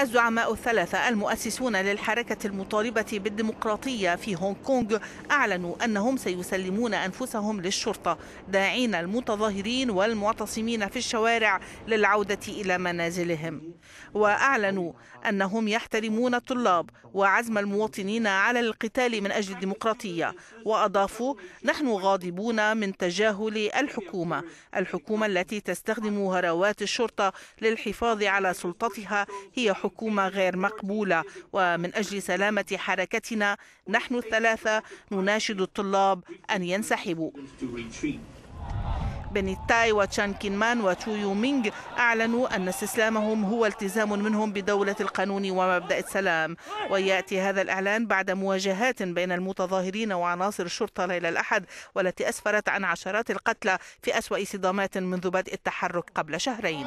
الزعماء الثلاثة المؤسسون للحركة المطالبة بالديمقراطية في هونغ كونغ أعلنوا أنهم سيسلمون أنفسهم للشرطة داعين المتظاهرين والمعتصمين في الشوارع للعودة إلى منازلهم وأعلنوا أنهم يحترمون الطلاب وعزم المواطنين على القتال من أجل الديمقراطية وأضافوا نحن غاضبون من تجاهل الحكومة الحكومة التي تستخدم هروات الشرطة للحفاظ على سلطتها هي حكومة غير مقبولة ومن أجل سلامة حركتنا نحن الثلاثة نناشد الطلاب أن ينسحبوا بني تاي وتشان كينمان وتشو يومينغ أعلنوا أن استسلامهم هو التزام منهم بدولة القانون ومبدأ السلام ويأتي هذا الإعلان بعد مواجهات بين المتظاهرين وعناصر الشرطة ليلة الأحد والتي أسفرت عن عشرات القتلى في أسوأ صدامات منذ بدء التحرك قبل شهرين